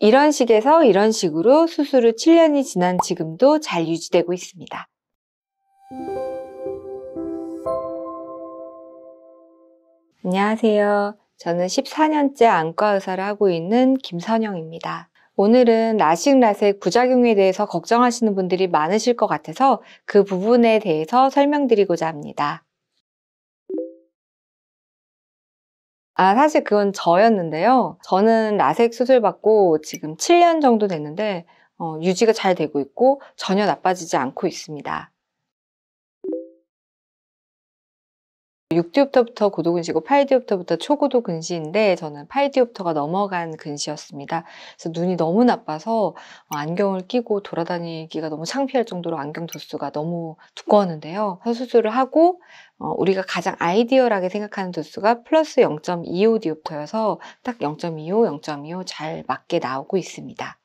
이런 식에서 이런 식으로 수술 후 7년이 지난 지금도 잘 유지되고 있습니다. 안녕하세요. 저는 14년째 안과 의사를 하고 있는 김선영입니다. 오늘은 라식라섹 부작용에 대해서 걱정하시는 분들이 많으실 것 같아서 그 부분에 대해서 설명드리고자 합니다. 아, 사실 그건 저였는데요. 저는 라섹 수술 받고 지금 7년 정도 됐는데 어, 유지가 잘 되고 있고 전혀 나빠지지 않고 있습니다. 6디옵터부터 고도근시고 8디옵터부터 초고도근시인데 저는 8디옵터가 넘어간 근시였습니다. 그래서 눈이 너무 나빠서 어, 안경을 끼고 돌아다니기가 너무 창피할 정도로 안경 도수가 너무 두꺼웠는데요. 수술을 하고 어, 우리가 가장 아이디얼하게 생각하는 도수가 플러스 0.25디옵터여서 딱 0.25, 0.25 잘 맞게 나오고 있습니다.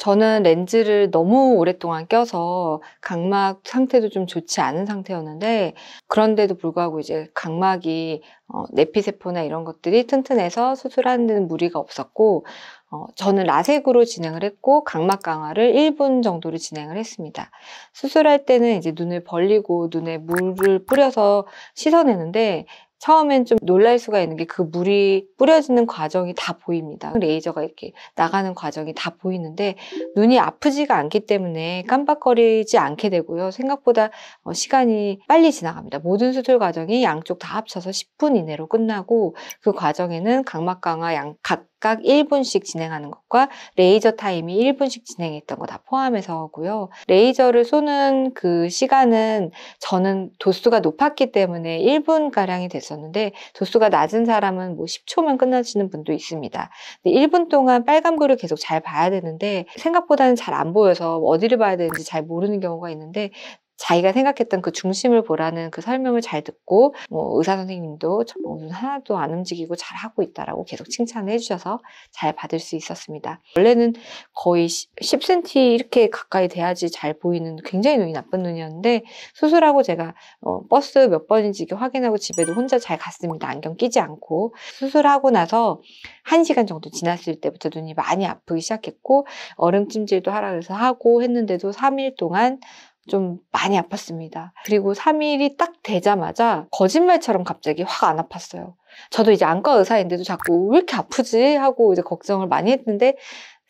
저는 렌즈를 너무 오랫동안 껴서 각막 상태도 좀 좋지 않은 상태였는데 그런데도 불구하고 이제 각막이 어, 내피세포나 이런 것들이 튼튼해서 수술하는 무리가 없었고 어, 저는 라섹으로 진행을 했고 각막 강화를 1분 정도를 진행을 했습니다. 수술할 때는 이제 눈을 벌리고 눈에 물을 뿌려서 씻어내는데 처음엔 좀 놀랄 수가 있는 게 그 물이 뿌려지는 과정이 다 보입니다. 레이저가 이렇게 나가는 과정이 다 보이는데 눈이 아프지가 않기 때문에 깜빡거리지 않게 되고요. 생각보다 어, 시간이 빨리 지나갑니다. 모든 수술 과정이 양쪽 다 합쳐서 10분 이내로 끝나고 그 과정에는 각막강화 양, 각 각각 1분씩 진행하는 것과 레이저 타임이 1분씩 진행했던 거 다 포함해서고요. 레이저를 쏘는 그 시간은 저는 도수가 높았기 때문에 1분가량이 됐었는데 도수가 낮은 사람은 뭐 10초면 끝나시는 분도 있습니다. 1분 동안 빨간불을 계속 잘 봐야 되는데 생각보다는 잘 안 보여서 어디를 봐야 되는지 잘 모르는 경우가 있는데 자기가 생각했던 그 중심을 보라는 그 설명을 잘 듣고 뭐 의사 선생님도 몸은 하나도 안 움직이고 잘 하고 있다라고 계속 칭찬 해주셔서 잘 받을 수 있었습니다. 원래는 거의 10cm 이렇게 가까이 돼야지 잘 보이는 굉장히 눈이 나쁜 눈이었는데 수술하고 제가 어, 버스 몇 번인지 확인하고 집에도 혼자 잘 갔습니다. 안경 끼지 않고 수술하고 나서 1시간 정도 지났을 때부터 눈이 많이 아프기 시작했고 얼음찜질도 하라 그래서 하고 했는데도 3일 동안 좀 많이 아팠습니다. 그리고 3일이 딱 되자마자 거짓말처럼 갑자기 확 안 아팠어요. 저도 이제 안과 의사인데도 자꾸 왜 이렇게 아프지 하고 이제 걱정을 많이 했는데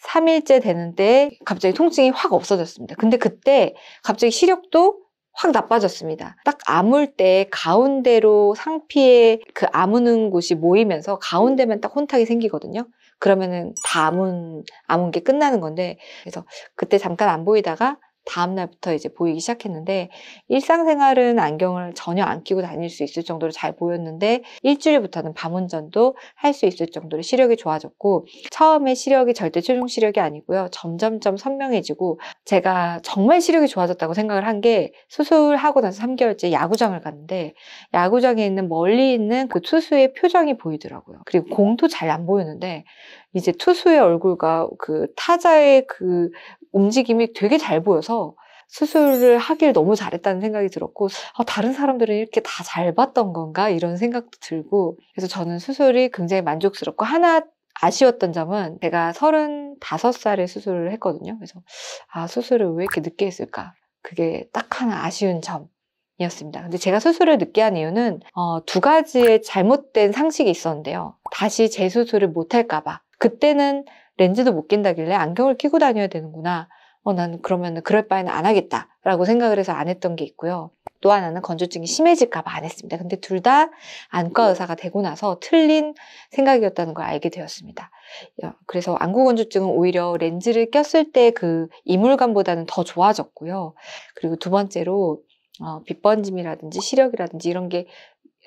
3일째 되는데 갑자기 통증이 확 없어졌습니다. 근데 그때 갑자기 시력도 확 나빠졌습니다. 딱 아물 때 가운데로 상피에 그 아무는 곳이 모이면서 가운데만 딱 혼탁이 생기거든요. 그러면은 다 아문, 아문 게 끝나는 건데, 그래서 그때 잠깐 안 보이다가 다음날부터 이제 보이기 시작했는데 일상생활은 안경을 전혀 안 끼고 다닐 수 있을 정도로 잘 보였는데 일주일부터는 밤운전도 할 수 있을 정도로 시력이 좋아졌고 처음에 시력이 절대 최종 시력이 아니고요. 점점점 선명해지고 제가 정말 시력이 좋아졌다고 생각을 한 게 수술하고 나서 3개월째 야구장을 갔는데 야구장에 있는 멀리 있는 그 투수의 표정이 보이더라고요. 그리고 공도 잘 안 보였는데 이제 투수의 얼굴과 그 타자의 그 움직임이 되게 잘 보여서 수술을 하길 너무 잘했다는 생각이 들었고 아, 다른 사람들은 이렇게 다 잘 봤던 건가 이런 생각도 들고 그래서 저는 수술이 굉장히 만족스럽고 하나 아쉬웠던 점은 제가 35살에 수술을 했거든요. 그래서 아 수술을 왜 이렇게 늦게 했을까 그게 딱 하나 아쉬운 점. 이었습니다. 근데 제가 수술을 늦게 한 이유는 어, 두 가지의 잘못된 상식이 있었는데요. 다시 재수술을 못할까봐 그때는 렌즈도 못 낀다길래 안경을 끼고 다녀야 되는구나. 어, 난 그러면 그럴 바에는 안 하겠다라고 생각을 해서 안 했던 게 있고요. 또 하나는 건조증이 심해질까봐 안 했습니다. 근데 둘 다 안과 의사가 되고 나서 틀린 생각이었다는 걸 알게 되었습니다. 어, 그래서 안구 건조증은 오히려 렌즈를 꼈을 때 그 이물감보다는 더 좋아졌고요. 그리고 두 번째로 어, 빛번짐이라든지 시력이라든지 이런 게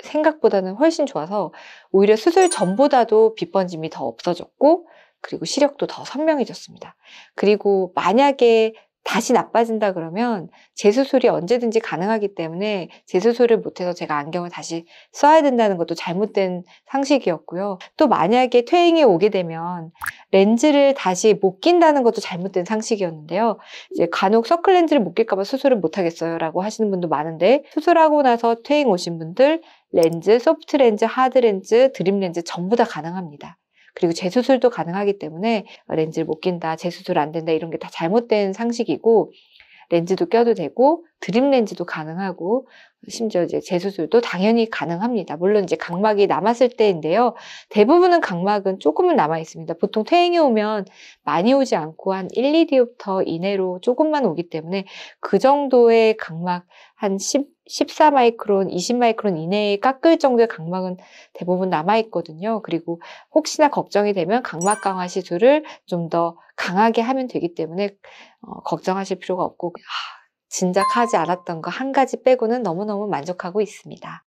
생각보다는 훨씬 좋아서 오히려 수술 전보다도 빛번짐이 더 없어졌고 그리고 시력도 더 선명해졌습니다. 그리고 만약에 다시 나빠진다 그러면 재수술이 언제든지 가능하기 때문에 재수술을 못해서 제가 안경을 다시 써야 된다는 것도 잘못된 상식이었고요. 또 만약에 퇴행이 오게 되면 렌즈를 다시 못 낀다는 것도 잘못된 상식이었는데요. 이제 간혹 서클 렌즈를 못 낄까봐 수술을 못 하겠어요라고 하시는 분도 많은데 수술하고 나서 퇴행 오신 분들 렌즈, 소프트 렌즈, 하드 렌즈, 드림 렌즈 전부 다 가능합니다. 그리고 재수술도 가능하기 때문에 렌즈를 못 낀다, 재수술 안 된다 이런 게 다 잘못된 상식이고 렌즈도 껴도 되고 드림 렌즈도 가능하고 심지어 이제 재수술도 당연히 가능합니다. 물론 이제 각막이 남았을 때인데요. 대부분은 각막은 조금은 남아 있습니다. 보통 퇴행이 오면 많이 오지 않고 한 1, 2디옵터 이내로 조금만 오기 때문에 그 정도의 각막 한 10, 14마이크론, 20마이크론 이내에 깎을 정도의 각막은 대부분 남아있거든요. 그리고 혹시나 걱정이 되면 각막 강화 시술을 좀 더 강하게 하면 되기 때문에 어, 걱정하실 필요가 없고 하, 아, 진작 하지 않았던 거 한 가지 빼고는 너무너무 만족하고 있습니다.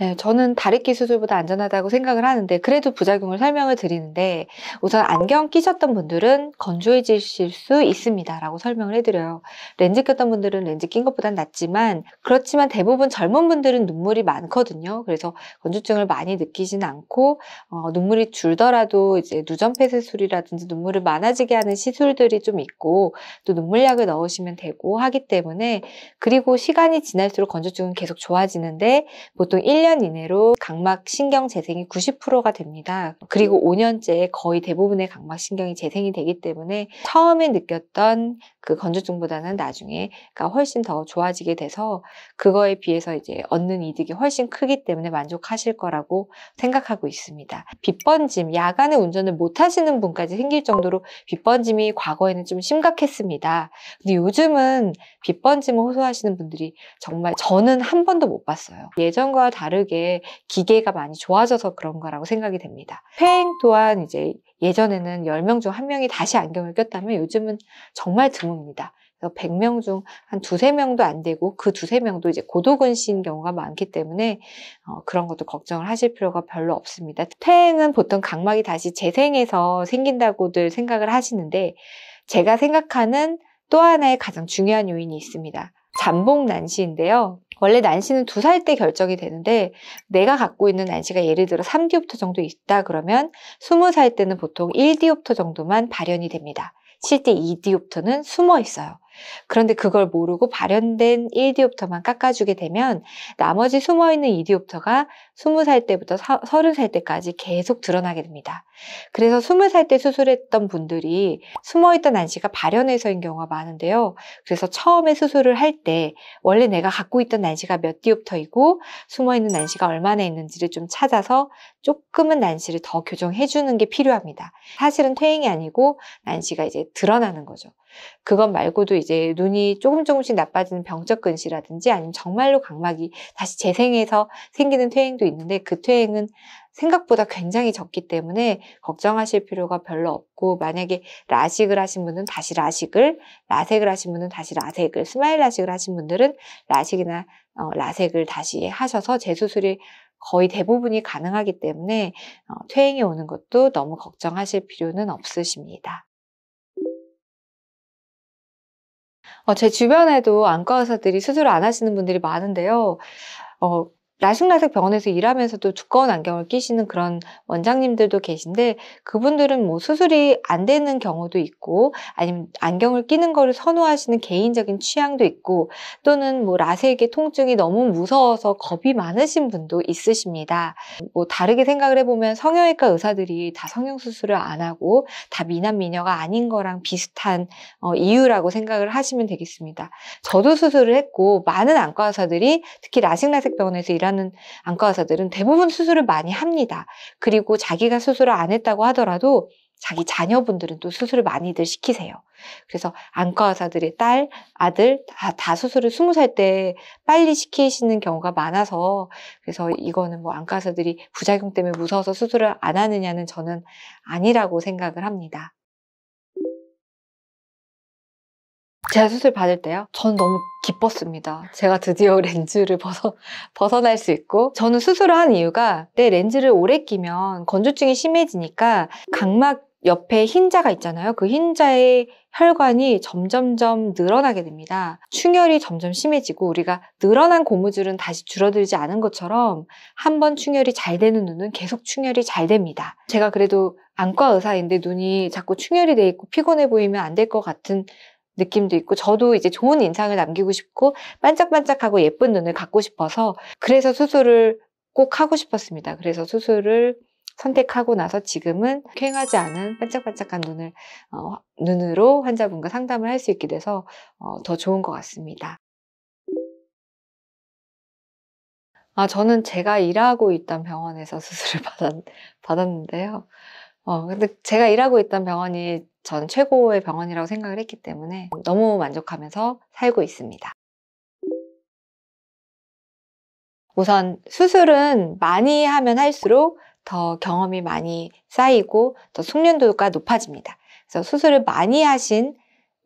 네, 저는 다리끼 수술보다 안전하다고 생각을 하는데 그래도 부작용을 설명을 드리는데 우선 안경 끼셨던 분들은 건조해지실 수 있습니다 라고 설명을 해드려요 렌즈 꼈던 분들은 렌즈 낀 것보단 낫지만 그렇지만 대부분 젊은 분들은 눈물이 많거든요 그래서 건조증을 많이 느끼진 않고 어, 눈물이 줄더라도 이제 누전폐 세술이라든지 눈물을 많아지게 하는 시술들이 좀 있고 또 눈물약을 넣으시면 되고 하기 때문에 그리고 시간이 지날수록 건조증은 계속 좋아지는데 보통 1년 1년 이내로 각막 신경 재생이 90%가 됩니다. 그리고 5년째 거의 대부분의 각막 신경이 재생이 되기 때문에 처음에 느꼈던 그 건조증보다는 나중에 그러니까 훨씬 더 좋아지게 돼서 그거에 비해서 이제 얻는 이득이 훨씬 크기 때문에 만족하실 거라고 생각하고 있습니다. 빗번짐, 야간에 운전을 못 하시는 분까지 생길 정도로 빗번짐이 과거에는 좀 심각했습니다. 근데 요즘은 빗번짐을 호소하시는 분들이 정말 저는 한 번도 못 봤어요. 예전과 다른 다르게 기계가 많이 좋아져서 그런 거라고 생각이 됩니다. 폐행 또한 이제 예전에는 10명 중 1명이 다시 안경을 꼈다면 요즘은 정말 드뭅니다. 그래서 100명 중 한 두세 명도 안 되고 그 두세 명도 이제 고도근시인 경우가 많기 때문에 어, 그런 것도 걱정을 하실 필요가 별로 없습니다. 퇴행은 보통 각막이 다시 재생해서 생긴다고들 생각을 하시는데 제가 생각하는 또 하나의 가장 중요한 요인이 있습니다. 잠복 난시인데요. 원래 난시는 두 살 때 결정이 되는데 내가 갖고 있는 난시가 예를 들어 3디옵터 정도 있다 그러면 20살 때는 보통 1디옵터 정도만 발현이 됩니다. 실제 2디옵터는 숨어 있어요. 그런데 그걸 모르고 발현된 1디옵터만 깎아주게 되면 나머지 숨어있는 2디옵터가 20살 때부터 30살 때까지 계속 드러나게 됩니다. 그래서 20살 때 수술했던 분들이 숨어있던 난시가 발현해서인 경우가 많은데요. 그래서 처음에 수술을 할 때 원래 내가 갖고 있던 난시가 몇 디옵터이고 숨어있는 난시가 얼마나 있는지를 좀 찾아서 조금은 난시를 더 교정해주는 게 필요합니다. 사실은 퇴행이 아니고 난시가 이제 드러나는 거죠. 그것 말고도 이제 눈이 조금 조금씩 나빠지는 병적 근시라든지 아니면 정말로 각막이 다시 재생해서 생기는 퇴행도 있는데 그 퇴행은 생각보다 굉장히 적기 때문에 걱정하실 필요가 별로 없고 만약에 라식을 하신 분은 다시 라식을 라섹을 하신 분은 다시 라섹을 스마일 라식을 하신 분들은 라식이나 어, 라섹을 다시 하셔서 재수술이 거의 대부분이 가능하기 때문에 어, 퇴행이 오는 것도 너무 걱정하실 필요는 없으십니다. 어, 제 주변에도 안과 의사들이 수술을 안 하시는 분들이 많은데요. 어, 라식라섹 병원에서 일하면서도 두꺼운 안경을 끼시는 그런 원장님들도 계신데 그분들은 뭐 수술이 안 되는 경우도 있고 아니면 안경을 끼는 거를 선호하시는 개인적인 취향도 있고 또는 뭐 라섹의 통증이 너무 무서워서 겁이 많으신 분도 있으십니다. 뭐 다르게 생각을 해보면 성형외과 의사들이 다 성형수술을 안 하고 다 미남 미녀가 아닌 거랑 비슷한 어, 이유라고 생각을 하시면 되겠습니다. 저도 수술을 했고 많은 안과 의사들이 특히 라식라섹 병원에서 일하 일하는 안과 의사들은 대부분 수술을 많이 합니다. 그리고 자기가 수술을 안 했다고 하더라도 자기 자녀분들은 또 수술을 많이들 시키세요. 그래서 안과 의사들의 딸, 아들 다, 다 수술을 스무 살 때 빨리 시키시는 경우가 많아서 그래서 이거는 뭐 안과 의사들이 부작용 때문에 무서워서 수술을 안 하느냐는 저는 아니라고 생각을 합니다. 제가 수술 받을 때요? 전 너무 기뻤습니다. 제가 드디어 렌즈를 벗어, 벗어날 수 있고 저는 수술을 한 이유가 내 렌즈를 오래 끼면 건조증이 심해지니까 각막 옆에 흰자가 있잖아요. 그 흰자의 혈관이 점점점 늘어나게 됩니다. 충혈이 점점 심해지고 우리가 늘어난 고무줄은 다시 줄어들지 않은 것처럼 한번 충혈이 잘 되는 눈은 계속 충혈이 잘 됩니다. 제가 그래도 안과 의사인데 눈이 자꾸 충혈이 돼 있고 피곤해 보이면 안 될 것 같은 느낌도 있고 저도 이제 좋은 인상을 남기고 싶고 반짝반짝하고 예쁜 눈을 갖고 싶어서 그래서 수술을 꼭 하고 싶었습니다. 그래서 수술을 선택하고 나서 지금은 쾌행하지 않은 반짝반짝한 눈을 어, 눈으로 환자분과 상담을 할 수 있게 돼서 어, 더 좋은 것 같습니다. 아, 저는 제가 일하고 있던 병원에서 수술을 받았, 받았는데요. 어, 근데 제가 일하고 있던 병원이 전 최고의 병원이라고 생각을 했기 때문에 너무 만족하면서 살고 있습니다. 우선 수술은 많이 하면 할수록 더 경험이 많이 쌓이고 더 숙련도가 높아집니다. 그래서 수술을 많이 하신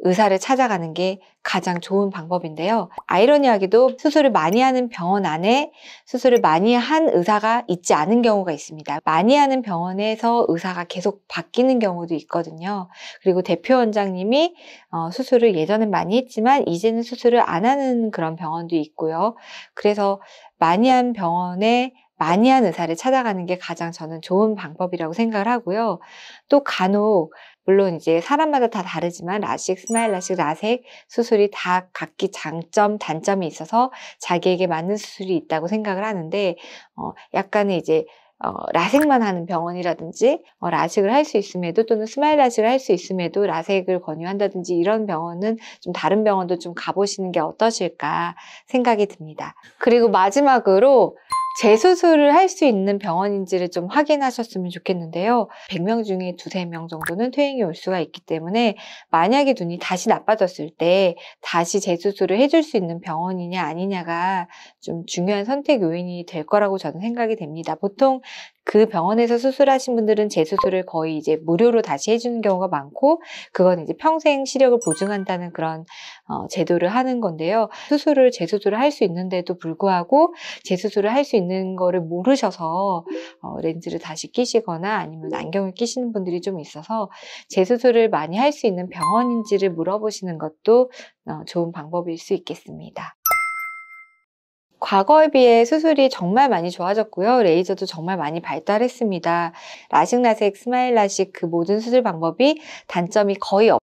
의사를 찾아가는 게 가장 좋은 방법인데요. 아이러니하게도 수술을 많이 하는 병원 안에 수술을 많이 한 의사가 있지 않은 경우가 있습니다. 많이 하는 병원에서 의사가 계속 바뀌는 경우도 있거든요. 그리고 대표 원장님이 어, 수술을 예전엔 많이 했지만 이제는 수술을 안 하는 그런 병원도 있고요. 그래서 많이 한 병원에 많이 한 의사를 찾아가는 게 가장 저는 좋은 방법이라고 생각을 하고요. 또 간혹 물론 이제 사람마다 다 다르지만 라식, 스마일 라식, 라섹 수술이 다 각기 장점, 단점이 있어서 자기에게 맞는 수술이 있다고 생각을 하는데 어, 약간의 이제 어, 라섹만 하는 병원이라든지 어, 라식을 할 수 있음에도 또는 스마일 라식을 할 수 있음에도 라섹을 권유한다든지 이런 병원은 좀 다른 병원도 좀 가보시는 게 어떠실까 생각이 듭니다. 그리고 마지막으로 재수술을 할 수 있는 병원인지를 좀 확인하셨으면 좋겠는데요. 100명 중에 2, 3명 정도는 퇴행이 올 수가 있기 때문에 만약에 눈이 다시 나빠졌을 때 다시 재수술을 해줄 수 있는 병원이냐 아니냐가 좀 중요한 선택 요인이 될 거라고 저는 생각이 됩니다. 보통 그 병원에서 수술하신 분들은 재수술을 거의 이제 무료로 다시 해주는 경우가 많고 그건 이제 평생 시력을 보증한다는 그런 어, 제도를 하는 건데요. 수술을 재수술을 할 수 있는데도 불구하고 재수술을 할 수 있는 거를 모르셔서 어, 렌즈를 다시 끼시거나 아니면 안경을 끼시는 분들이 좀 있어서 재수술을 많이 할 수 있는 병원인지를 물어보시는 것도 어, 좋은 방법일 수 있겠습니다. 과거에 비해 수술이 정말 많이 좋아졌고요. 레이저도 정말 많이 발달했습니다. 라식라섹, 스마일라식 그 모든 수술 방법이 단점이 거의 없